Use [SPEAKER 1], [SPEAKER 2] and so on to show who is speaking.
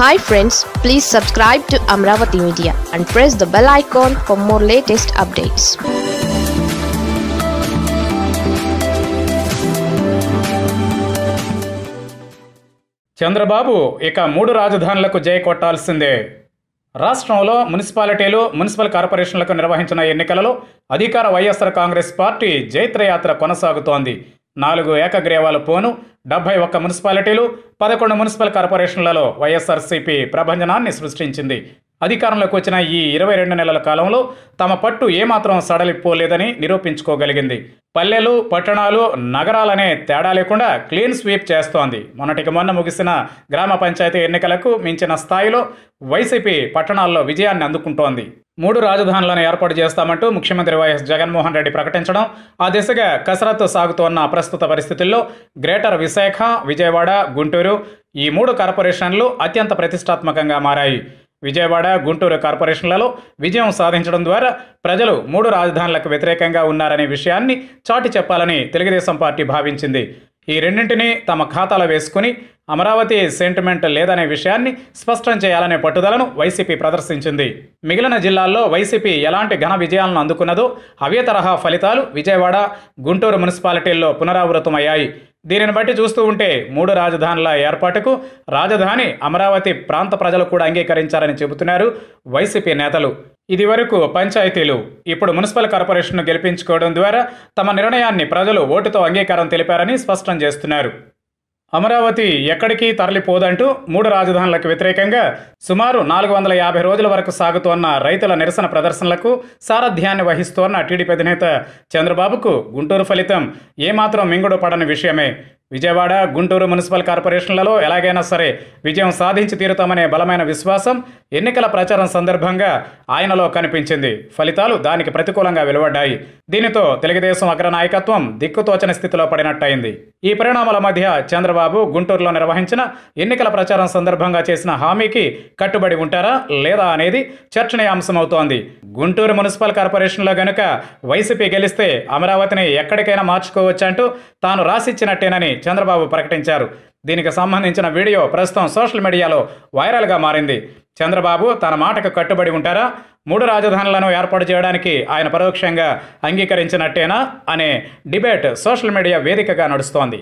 [SPEAKER 1] hi friends please subscribe to Amaravati media and press the bell icon for more latest updates Chandrababu ఇక మూడు రాజధానులకు జయ కొట్టాల్సిందే రాష్ట్రంలో మున్సిపాలిటీలు municipal కార్పొరేషన్లకు నిర్వహించిన ఎన్నికలలో అధికార వైఎస్ఆర్ కాంగ్రెస్ పార్టీ జైత్రయాత్ర కొనసాగుతోంది నాలుగు ఏకగ్రీవాలు పోను డెబ్బై ఒక్క మున్సిపాలిటీలు పదకొండు మున్సిపల్ కార్పొరేషన్లలో వైఎస్ఆర్సీపీ ప్రభంజనాన్ని సృష్టించింది అధికారంలోకి వచ్చిన ఈ ఇరవై రెండు నెలల కాలంలో తమ పట్టు ఏమాత్రం సడలిపోలేదని నిరూపించుకోగలిగింది పల్లెలు పట్టణాలు నగరాలనే తేడా లేకుండా క్లీన్ స్వీప్ చేస్తోంది మొన్నటికి మొన్న ముగిసిన గ్రామ పంచాయతీ ఎన్నికలకు మించిన స్థాయిలో వైసీపీ పట్టణాల్లో విజయాన్ని అందుకుంటోంది మూడు రాజధానులను ఏర్పాటు చేస్తామంటూ ముఖ్యమంత్రి వైఎస్ జగన్మోహన్ రెడ్డి ప్రకటించడం ఆ దిశగా కసరత్తు సాగుతోన్న ప్రస్తుత పరిస్థితుల్లో గ్రేటర్ విశాఖ విజయవాడ గుంటూరు ఈ మూడు కార్పొరేషన్లు అత్యంత ప్రతిష్టాత్మకంగా మారాయి విజయవాడ గుంటూరు కార్పొరేషన్లలో విజయం సాధించడం ద్వారా ప్రజలు మూడు రాజధానులకు వ్యతిరేకంగా ఉన్నారనే విషయాన్ని చాటి చెప్పాలని తెలుగుదేశం పార్టీ భావించింది ఈ రెండింటినీ తమ ఖాతాలో వేసుకుని అమరావతి సెంటిమెంట్ లేదనే విషయాన్ని స్పష్టం చేయాలనే పట్టుదలను వైసీపీ ప్రదర్శించింది మిగిలిన జిల్లాల్లో వైసీపీ ఎలాంటి ఘన విజయాలను అందుకున్నదో అవే తరహా ఫలితాలు విజయవాడ గుంటూరు మున్సిపాలిటీల్లో పునరావృతమయ్యాయి దీనిని బట్టి చూస్తూ ఉంటే మూడు రాజధానుల ఏర్పాటుకు రాజధాని అమరావతి ప్రాంత ప్రజలు కూడా అంగీకరించారని చెబుతున్నారు వైసీపీ నేతలు ఇదివరకు పంచాయతీలు ఇప్పుడు మున్సిపల్ కార్పొరేషన్ను గెలిపించుకోవడం ద్వారా తమ నిర్ణయాన్ని ప్రజలు ఓటుతో అంగీకారం తెలిపారని స్పష్టం చేస్తున్నారు అమరావతి ఎక్కడికి తరలిపోదంటూ మూడు రాజధానులకు వ్యతిరేకంగా సుమారు నాలుగు వందల యాభై రోజుల వరకు సాగుతోన్న రైతుల నిరసన ప్రదర్శనలకు సారథ్యాన్ని వహిస్తోన్న టీడీపీ అధినేత చంద్రబాబుకు గుంటూరు ఫలితం ఏమాత్రం మింగుడు పడని విషయమే విజయవాడ గుంటూరు మున్సిపల్ కార్పొరేషన్లలో ఎలాగైనా సరే విజయం సాధించి తీరుతామనే బలమైన విశ్వాసం ఎన్నికల ప్రచారం సందర్భంగా ఆయనలో కనిపించింది ఫలితాలు దానికి ప్రతికూలంగా వెలువడ్డాయి దీనితో తెలుగుదేశం అగ్రనాయకత్వం దిక్కుతోచని స్థితిలో పడినట్టయింది ఈ పరిణామాల మధ్య చంద్రబాబు గుంటూరులో నిర్వహించిన ఎన్నికల ప్రచారం సందర్భంగా చేసిన హామీకి కట్టుబడి ఉంటారా లేదా అనేది చర్చనీయాంశమవుతోంది గుంటూరు మున్సిపల్ కార్పొరేషన్లో గనుక వైసీపీ గెలిస్తే అమరావతిని ఎక్కడికైనా మార్చుకోవచ్చంటూ తాను రాసిచ్చినట్టేనని చంద్రబాబు ప్రకటించారు దీనికి సంబంధించిన వీడియో ప్రస్తుతం సోషల్ మీడియాలో వైరల్గా మారింది చంద్రబాబు తన మాటకు కట్టుబడి ఉంటారా మూడు రాజధానులను ఏర్పాటు చేయడానికి ఆయన పరోక్షంగా అంగీకరించినట్టేనా అనే డిబేట్ సోషల్ మీడియా వేదికగా నడుస్తోంది